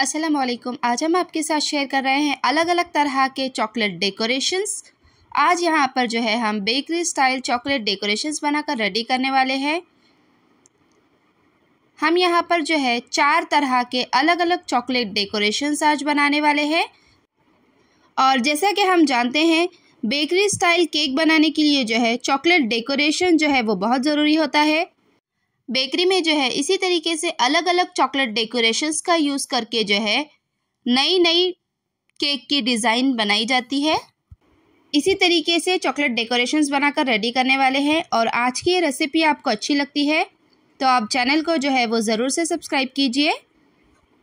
असलम आज हम आपके साथ शेयर कर रहे हैं अलग अलग तरह के चॉकलेट डेकोरेशंस आज यहाँ पर जो है हम बेकरी स्टाइल चॉकलेट डेकोरेशंस बनाकर रेडी करने वाले हैं हम यहाँ पर जो है चार तरह के अलग अलग चॉकलेट डेकोरेशंस आज बनाने वाले हैं और जैसा कि हम जानते हैं बेकरी स्टाइल केक बनाने के लिए जो है चॉकलेट डेकोरेशन जो है वो बहुत ज़रूरी होता है बेकरी में जो है इसी तरीके से अलग अलग चॉकलेट डेकोरेशंस का यूज़ करके जो है नई नई केक की डिज़ाइन बनाई जाती है इसी तरीके से चॉकलेट डेकोरेशंस बनाकर रेडी करने वाले हैं और आज की ये रेसिपी आपको अच्छी लगती है तो आप चैनल को जो है वो ज़रूर से सब्सक्राइब कीजिए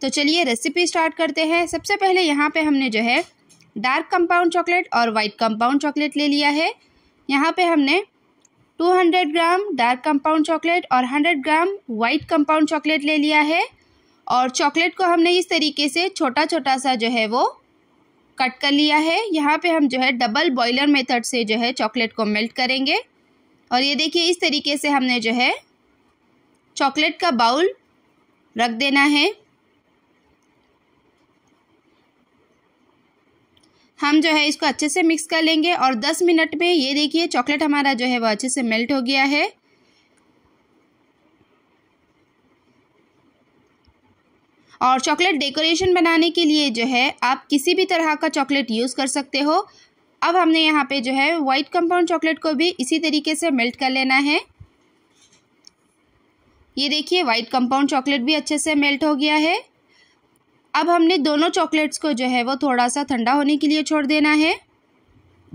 तो चलिए रेसिपी स्टार्ट करते हैं सबसे पहले यहाँ पे हमने जो है डार्क कंपाउंड चॉकलेट और वाइट कंपाउंड चॉकलेट ले लिया है यहाँ पे हमने 200 ग्राम डार्क कंपाउंड चॉकलेट और 100 ग्राम वाइट कंपाउंड चॉकलेट ले लिया है और चॉकलेट को हमने इस तरीके से छोटा छोटा सा जो है वो कट कर लिया है यहाँ पे हम जो है डबल बॉयलर मेथड से जो है चॉकलेट को मेल्ट करेंगे और ये देखिए इस तरीके से हमने जो है चॉकलेट का बाउल रख देना है हम जो है इसको अच्छे से मिक्स कर लेंगे और 10 मिनट में ये देखिए चॉकलेट हमारा जो है वो अच्छे से मेल्ट हो गया है और चॉकलेट डेकोरेशन बनाने के लिए जो है आप किसी भी तरह का चॉकलेट यूज़ कर सकते हो अब हमने यहाँ पे जो है वाइट कंपाउंड चॉकलेट को भी इसी तरीके से मेल्ट कर लेना है ये देखिए वाइट कंपाउंड चॉकलेट भी अच्छे से मेल्ट हो गया है अब हमने दोनों चॉकलेट्स को जो है वो थोड़ा सा ठंडा होने के लिए छोड़ देना है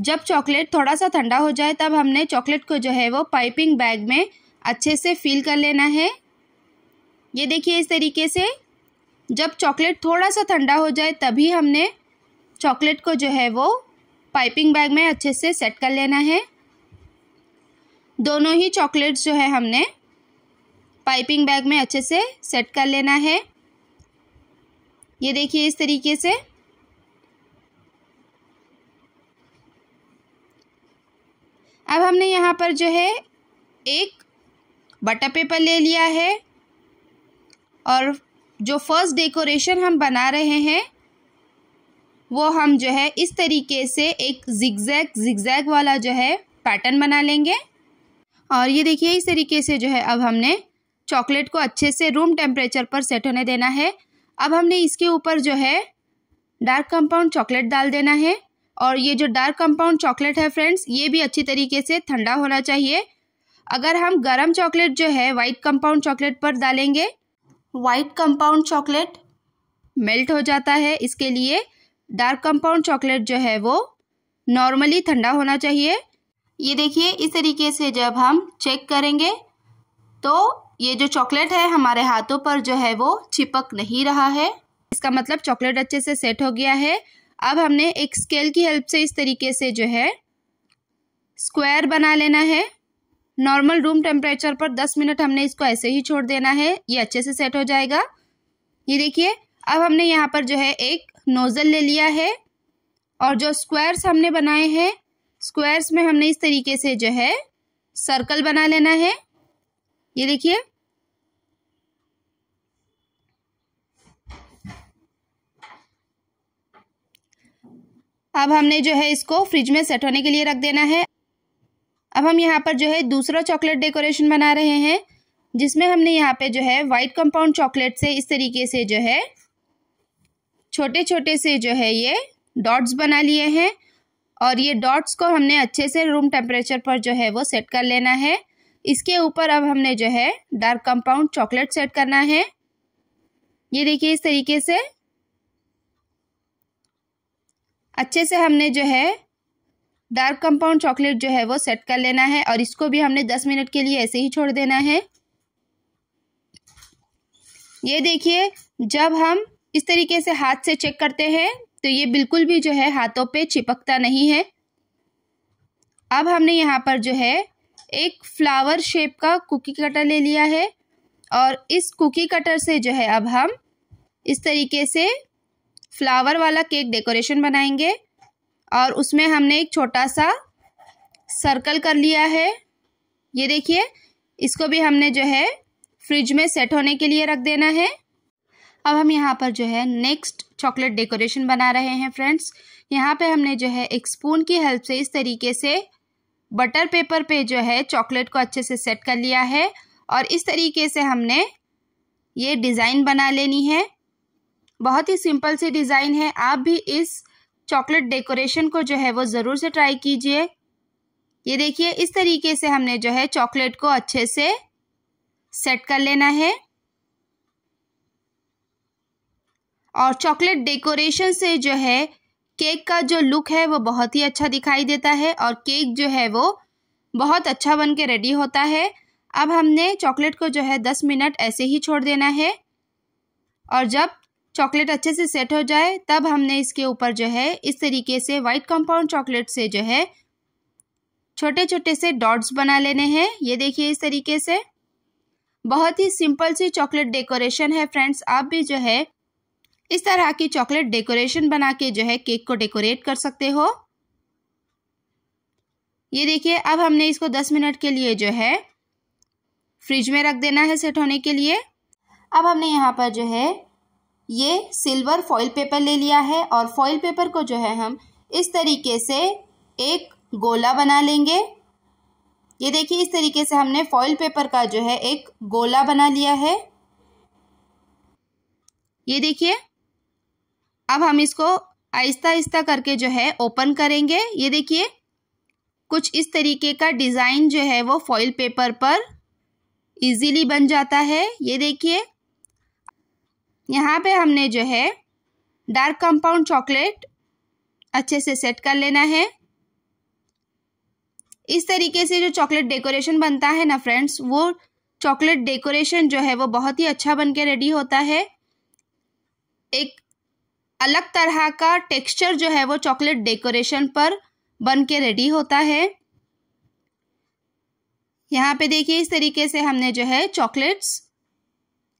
जब चॉकलेट थोड़ा सा ठंडा हो जाए तब हमने चॉकलेट को जो है वो पाइपिंग बैग में अच्छे से फील कर लेना है ये देखिए इस तरीके से जब चॉकलेट थोड़ा सा ठंडा हो जाए तभी हमने चॉकलेट को जो है वो पाइपिंग बैग में अच्छे से सेट कर लेना है दोनों ही चॉकलेट्स जो है हमने पाइपिंग बैग में अच्छे से सेट कर लेना है ये देखिए इस तरीके से अब हमने यहाँ पर जो है एक बटर पेपर ले लिया है और जो फर्स्ट डेकोरेशन हम बना रहे हैं वो हम जो है इस तरीके से एक जिगजैग जिगजैग वाला जो है पैटर्न बना लेंगे और ये देखिए इस तरीके से जो है अब हमने चॉकलेट को अच्छे से रूम टेम्परेचर पर सेट होने देना है अब हमने इसके ऊपर जो है डार्क कंपाउंड चॉकलेट डाल देना है और ये जो डार्क कंपाउंड चॉकलेट है फ्रेंड्स ये भी अच्छी तरीके से ठंडा होना चाहिए अगर हम गरम चॉकलेट जो है वाइट कंपाउंड चॉकलेट पर डालेंगे वाइट कंपाउंड चॉकलेट मेल्ट हो जाता है इसके लिए डार्क कंपाउंड चॉकलेट जो है वो नॉर्मली ठंडा होना चाहिए ये देखिए इस तरीके से जब हम चेक करेंगे तो ये जो चॉकलेट है हमारे हाथों पर जो है वो चिपक नहीं रहा है इसका मतलब चॉकलेट अच्छे से सेट हो गया है अब हमने एक स्केल की हेल्प से इस तरीके से जो है स्क्वायर बना लेना है नॉर्मल रूम टेम्परेचर पर दस मिनट हमने इसको ऐसे ही छोड़ देना है ये अच्छे से सेट हो जाएगा ये देखिए अब हमने यहाँ पर जो है एक नोज़ल ले लिया है और जो स्क्वायर्स हमने बनाए हैं स्क्वायर्स में हमने इस तरीके से जो है सर्कल बना लेना है ये देखिए अब हमने जो है इसको फ्रिज में सेट होने के लिए रख देना है अब हम यहाँ पर जो है दूसरा चॉकलेट डेकोरेशन बना रहे हैं जिसमें हमने यहाँ पे जो है वाइट कंपाउंड चॉकलेट से इस तरीके से जो है छोटे छोटे से जो है ये डॉट्स बना लिए हैं और ये डॉट्स को हमने अच्छे से रूम टेम्परेचर पर जो है वो सेट कर लेना है इसके ऊपर अब हमने जो है डार्क कंपाउंड चॉकलेट सेट करना है ये देखिए इस तरीके से अच्छे से हमने जो है डार्क कंपाउंड चॉकलेट जो है वो सेट कर लेना है और इसको भी हमने दस मिनट के लिए ऐसे ही छोड़ देना है ये देखिए जब हम इस तरीके से हाथ से चेक करते हैं तो ये बिल्कुल भी जो है हाथों पे चिपकता नहीं है अब हमने यहाँ पर जो है एक फ्लावर शेप का कुकी कटर ले लिया है और इस कुकी कटर से जो है अब हम इस तरीके से फ्लावर वाला केक डेकोरेशन बनाएंगे और उसमें हमने एक छोटा सा सर्कल कर लिया है ये देखिए इसको भी हमने जो है फ्रिज में सेट होने के लिए रख देना है अब हम यहाँ पर जो है नेक्स्ट चॉकलेट डेकोरेशन बना रहे हैं फ्रेंड्स यहाँ पे हमने जो है एक स्पून की हेल्प से इस तरीके से बटर पेपर पे जो है चॉकलेट को अच्छे से सेट कर लिया है और इस तरीके से हमने ये डिज़ाइन बना लेनी है बहुत ही सिंपल सी डिज़ाइन है आप भी इस चॉकलेट डेकोरेशन को जो है वो ज़रूर से ट्राई कीजिए ये देखिए इस तरीके से हमने जो है चॉकलेट को अच्छे से सेट कर लेना है और चॉकलेट डेकोरेशन से जो है केक का जो लुक है वो बहुत ही अच्छा दिखाई देता है और केक जो है वो बहुत अच्छा बन के रेडी होता है अब हमने चॉकलेट को जो है दस मिनट ऐसे ही छोड़ देना है और जब चॉकलेट अच्छे से सेट हो जाए तब हमने इसके ऊपर जो है इस तरीके से वाइट कंपाउंड चॉकलेट से जो है छोटे छोटे से डॉट्स बना लेने हैं ये देखिए इस तरीके से बहुत ही सिंपल सी चॉकलेट डेकोरेशन है फ्रेंड्स आप भी जो है इस तरह की चॉकलेट डेकोरेशन बना के जो है केक को डेकोरेट कर सकते हो ये देखिए अब हमने इसको दस मिनट के लिए जो है फ्रिज में रख देना है सेट होने के लिए अब हमने यहाँ पर जो है ये सिल्वर फॉइल पेपर ले लिया है और फॉइल पेपर को जो है हम इस तरीके से एक गोला बना लेंगे ये देखिए इस तरीके से हमने फॉइल पेपर का जो है एक गोला बना लिया है ये देखिए अब हम इसको आहिस्ता आहिस्ता करके जो है ओपन करेंगे ये देखिए कुछ इस तरीके का डिज़ाइन जो है वो फॉइल पेपर पर इजीली बन जाता है ये देखिए यहाँ पे हमने जो है डार्क कंपाउंड चॉकलेट अच्छे से सेट कर लेना है इस तरीके से जो चॉकलेट डेकोरेशन बनता है ना फ्रेंड्स वो चॉकलेट डेकोरेशन जो है वो बहुत ही अच्छा बन के रेडी होता है एक अलग तरह का टेक्सचर जो है वो चॉकलेट डेकोरेशन पर बन के रेडी होता है यहाँ पे देखिए इस तरीके से हमने जो है चॉकलेट्स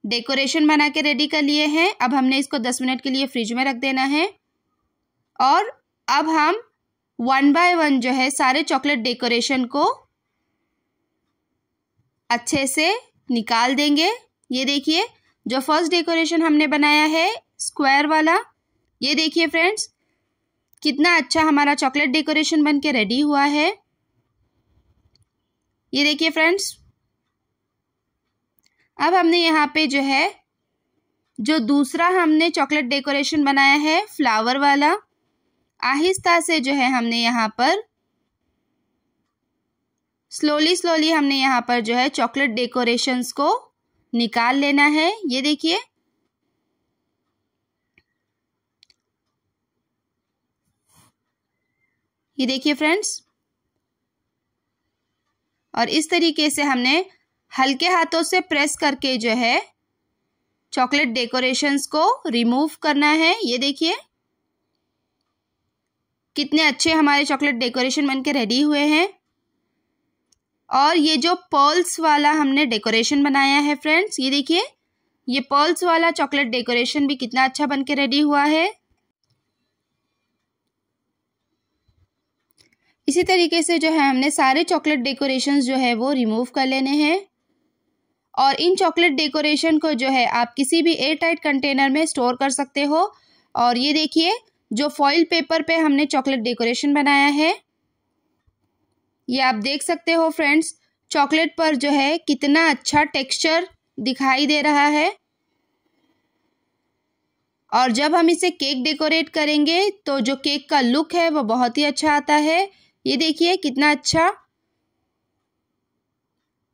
डेकोरेशन बना के रेडी कर लिए हैं अब हमने इसको दस मिनट के लिए फ्रिज में रख देना है और अब हम वन बाय वन जो है सारे चॉकलेट डेकोरेशन को अच्छे से निकाल देंगे ये देखिए जो फर्स्ट डेकोरेशन हमने बनाया है स्क्वायर वाला ये देखिए फ्रेंड्स कितना अच्छा हमारा चॉकलेट डेकोरेशन बन के रेडी हुआ है ये देखिए फ्रेंड्स अब हमने यहाँ पे जो है जो दूसरा हमने चॉकलेट डेकोरेशन बनाया है फ्लावर वाला आहिस्ता से जो है हमने यहाँ पर स्लोली स्लोली हमने यहाँ पर जो है चॉकलेट डेकोरेशंस को निकाल लेना है ये देखिए ये देखिए फ्रेंड्स और इस तरीके से हमने हल्के हाथों से प्रेस करके जो है चॉकलेट डेकोरेशंस को रिमूव करना है ये देखिए कितने अच्छे हमारे चॉकलेट डेकोरेशन बन के रेडी हुए हैं और ये जो पर्ल्स वाला हमने डेकोरेशन बनाया है फ्रेंड्स ये देखिए ये पर्ल्स वाला चॉकलेट डेकोरेशन भी कितना अच्छा बन के रेडी हुआ है इसी तरीके से जो है हमने सारे चॉकलेट डेकोरेशंस जो है वो रिमूव कर लेने हैं और इन चॉकलेट डेकोरेशन को जो है आप किसी भी एयर टाइट कंटेनर में स्टोर कर सकते हो और ये देखिए जो फॉइल पेपर पे हमने चॉकलेट डेकोरेशन बनाया है ये आप देख सकते हो फ्रेंड्स चॉकलेट पर जो है कितना अच्छा टेक्सचर दिखाई दे रहा है और जब हम इसे केक डेकोरेट करेंगे तो जो केक का लुक है वो बहुत ही अच्छा आता है ये देखिए कितना अच्छा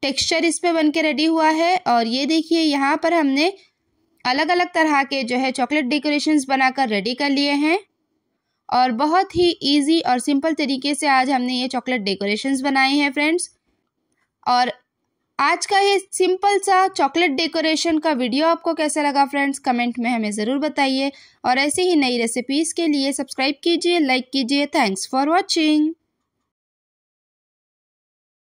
टेक्सचर इस पे बन के रेडी हुआ है और ये देखिए यहाँ पर हमने अलग अलग तरह के जो है चॉकलेट डेकोरेशंस बनाकर रेडी कर लिए हैं और बहुत ही इजी और सिंपल तरीके से आज हमने ये चॉकलेट डेकोरेशंस बनाए हैं फ्रेंड्स और आज का ये सिंपल सा चॉकलेट डेकोरेशन का वीडियो आपको कैसा लगा फ्रेंड्स कमेंट में हमें ज़रूर बताइए और ऐसी ही नई रेसिपीज़ के लिए सब्सक्राइब कीजिए लाइक कीजिए थैंक्स फॉर वॉचिंग